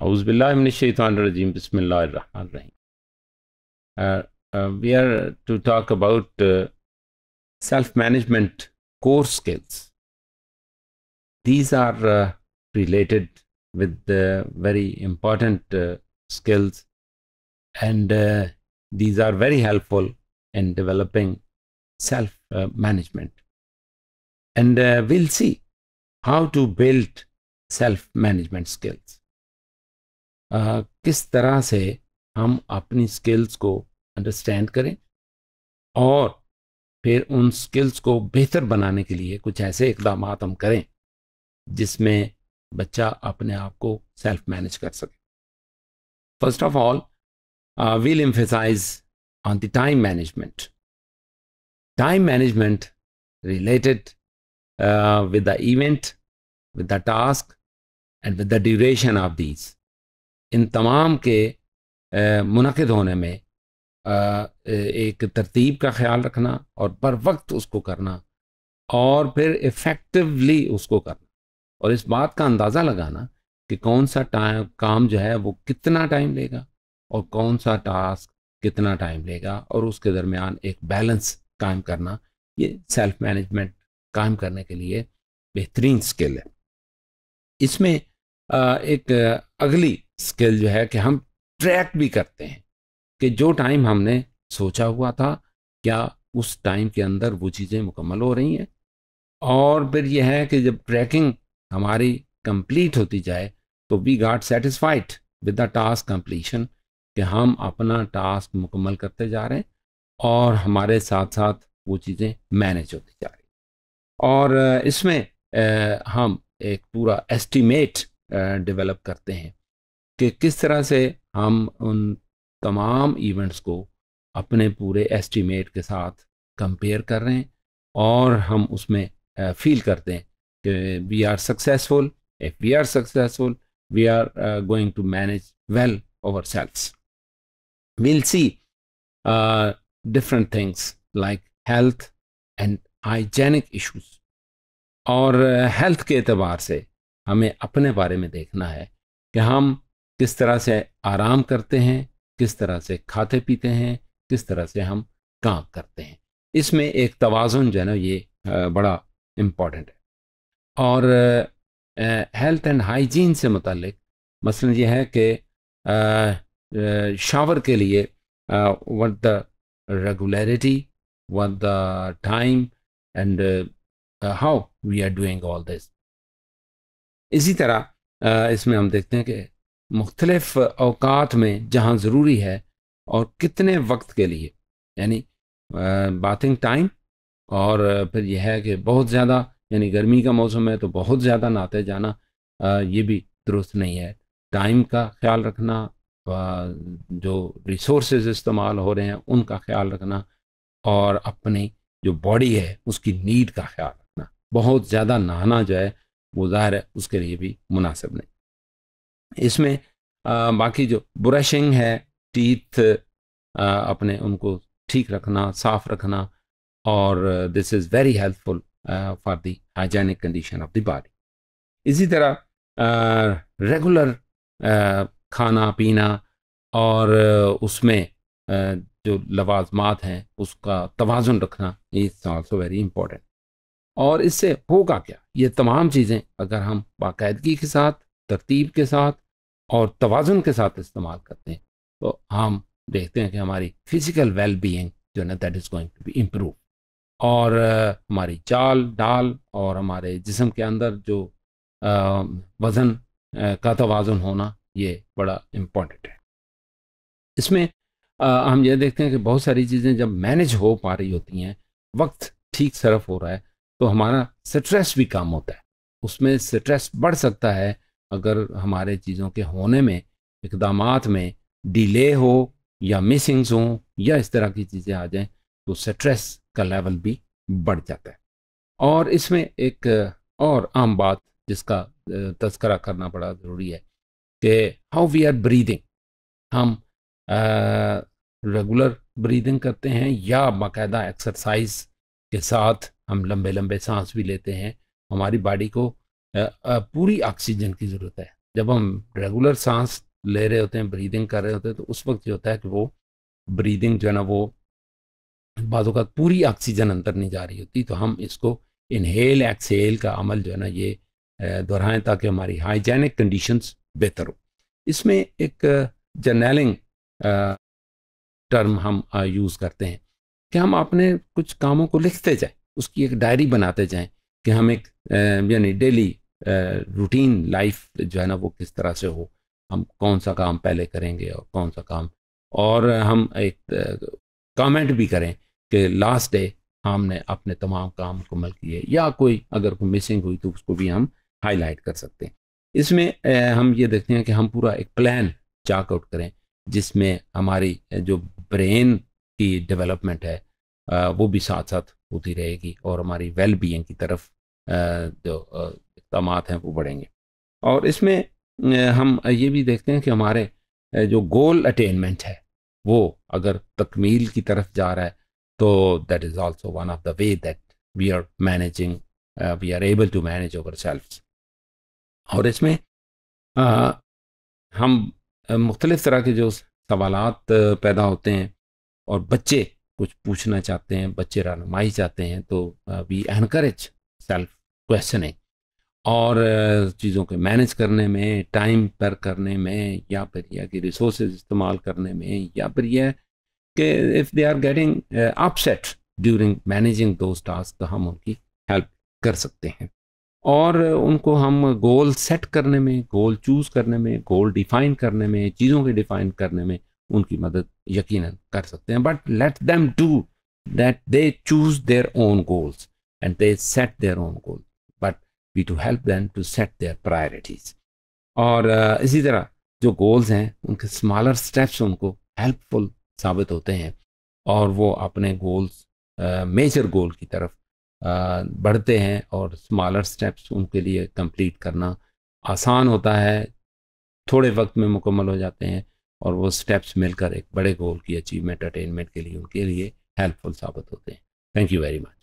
Auzubillahiminashaitanirajim, Bismillahirrahmanirrahim. Uh, uh, we are to talk about uh, self-management core skills. These are uh, related with the very important uh, skills and uh, these are very helpful in developing self-management. And uh, we'll see how to build self-management skills. आ, किस तरह से हम अपनी skills को understand करें और फिर उन स्किल्स को बेहतर बनाने के लिए कुछ ऐसे इकदाम हम करें जिसमें बच्चा अपने आप को सेल्फ मैनेज कर सके first of all we'll emphasize on the time management time management related with the event with the task and with the duration of these इन तमाम के मुनद होने में एक तरतीब का ख्याल रखना और बर वक्त उसको करना और फिर इफ़ेक्टिवली उसको करना और इस बात का अंदाज़ा लगाना कि कौन सा टाइम काम जो है वो कितना टाइम लेगा और कौन सा टास्क कितना टाइम लेगा और उसके दरमियान एक बैलेंस कायम करना ये सेल्फ मैनेजमेंट कायम करने के लिए बेहतरीन स्किल है इसमें एक अगली स्किल जो है कि हम ट्रैक भी करते हैं कि जो टाइम हमने सोचा हुआ था क्या उस टाइम के अंदर वो चीज़ें मुकम्मल हो रही हैं और फिर यह है कि जब ट्रैकिंग हमारी कंप्लीट होती जाए तो we got satisfied with the task completion कि हम अपना टास्क मुकम्मल करते जा रहे हैं और हमारे साथ साथ वो चीज़ें मैनेज होती जा रही और इसमें हम एक पूरा एस्टीमेट डेवलप करते हैं कि किस तरह से हम उन तमाम इवेंट्स को अपने पूरे एस्टीमेट के साथ कंपेयर कर रहे हैं और हम उसमें फील करते हैं कि we are successful if we are successful we are going to manage well ourselves will see different things like health and hygienic issues और हेल्थ के अतबार से हमें अपने बारे में देखना है कि हम किस तरह से आराम करते हैं किस तरह से खाते पीते हैं किस तरह से हम काम करते हैं इसमें एक तोज़ुन जो है ना ये बड़ा इम्पॉर्टेंट है और हेल्थ एंड हाइजीन से मतलब मसलन ये है कि शावर के लिए what the regularity what the time and how we are doing all this इसी तरह इसमें हम देखते हैं कि मुख्तलफ अवकात में जहाँ ज़रूरी है और कितने वक्त के लिए यानी बाथिंग टाइम और फिर यह है कि बहुत ज़्यादा यानी गर्मी का मौसम है तो बहुत ज़्यादा नहाते जाना ये भी दुरुस्त नहीं है टाइम का ख्याल रखना जो रिसोर्स इस्तेमाल हो रहे हैं उनका ख्याल रखना और अपनी जो बॉडी है उसकी नीड का ख्याल रखना बहुत ज़्यादा नहाना जो है वो ज़ाहिर है उसके लिए भी मुनासिब नहीं इसमें बाकी जो ब्रशिंग है टीथ अपने उनको ठीक रखना साफ रखना और this is very helpful for the hygienic condition of the body इसी तरह रेगुलर खाना पीना और उसमें जो लवाजमात हैं उसका तोज़ुन रखना इज़ ऑल्सो वेरी इम्पोर्टेंट और इससे होगा क्या ये तमाम चीज़ें अगर हम बाकायदगी के साथ तरतीब के साथ और तोज़ुन के साथ इस्तेमाल करते हैं तो हम देखते हैं कि हमारी फिज़िकल वेल बींग जो है ना that is going to be improve और हमारी चाल डाल और हमारे जिसम के अंदर जो वज़न का तोज़ुन होना ये बड़ा इम्पोर्टेंट है इसमें हम यह देखते हैं कि बहुत सारी चीज़ें जब मैनेज हो पा रही होती हैं वक्त ठीक सरफ हो रहा है तो हमारा स्ट्रेस भी कम होता है उसमें स्ट्रेस बढ़ सकता है अगर हमारे चीज़ों के होने में इकदाम में डिले हो या मिसिंग्स हों या इस तरह की चीज़ें आ जाएं तो स्ट्रेस का लेवल भी बढ़ जाता है और इसमें एक और आम बात जिसका तस्करा करना बड़ा ज़रूरी है कि हाउ वी आर ब्रीदिंग हम रेगुलर ब्रीदिंग करते हैं या बाकायदा एक्सरसाइज के साथ हम लंबे लंबे सांस भी लेते हैं हमारी बॉडी को पूरी ऑक्सीजन की ज़रूरत है जब हम रेगुलर सांस ले रहे होते हैं ब्रीदिंग कर रहे होते हैं तो उस वक्त जो होता है कि वो ब्रीदिंग जो है ना वो बाज़ों का पूरी ऑक्सीजन अंदर नहीं जा रही होती तो हम इसको इनहेल एक्सहेल का अमल जो है ना ये दोहराएं ताकि हमारी हाइजेनिक कंडीशंस बेहतर हो इसमें एक जर्नलिंग टर्म हम यूज़ करते हैं कि हम अपने कुछ कामों को लिखते जाएं उसकी एक डायरी बनाते जाएं कि हम एक यानी डेली रूटीन लाइफ जो है ना वो किस तरह से हो हम कौन सा काम पहले करेंगे और कौन सा काम और हम एक कमेंट भी करें कि लास्ट डे हमने अपने तमाम काम मुकम्मल किए या कोई अगर कोई मिसिंग हुई तो उसको भी हम हाईलाइट कर सकते हैं इसमें हम ये देखते हैं कि हम पूरा एक प्लान चाकआउट करें जिसमें हमारी जो ब्रेन की डेवलपमेंट है वो भी साथ साथ होती रहेगी और हमारी वेल बींग की तरफ जो इकदाम हैं वो बढ़ेंगे और इसमें हम ये भी देखते हैं कि हमारे जो गोल अटेनमेंट है वो अगर तकमील की तरफ जा रहा है तो that is also one of the way that we are managing we are able to manage ourselves और इसमें आ, हम मुख्तलिफ़ तरह के जो सवालत पैदा होते हैं और बच्चे कुछ पूछना चाहते हैं बच्चे रहनुमाई चाहते हैं तो वी एनकरेज सेल्फ क्वेश्चनिंग और चीज़ों के मैनेज करने में टाइम पर करने में या फिर यह कि रिसोर्स इस्तेमाल करने में या फिर यह कि if they are getting upset during managing those task तो हम उनकी हेल्प कर सकते हैं और उनको हम गोल सेट करने में गोल चूज़ करने में गोल डिफ़ाइन करने में चीज़ों के डिफ़ाइन करने में उनकी मदद यकीनन कर सकते हैं but let them do that they choose their own goals and they set their own goal but we to help them to set their priorities और इसी तरह जो गोल्स हैं उनके स्मॉलर स्टेप्स उनको हेल्पफुल साबित होते हैं और वो अपने गोल्स मेजर गोल की तरफ आ, बढ़ते हैं और स्मॉलर स्टेप्स उनके लिए कंप्लीट करना आसान होता है थोड़े वक्त में मुकम्मल हो जाते हैं और वो स्टेप्स मिलकर एक बड़े गोल की अचीवमेंट अटेनमेंट के लिए उनके लिए हेल्पफुल साबित होते हैं थैंक यू वेरी मच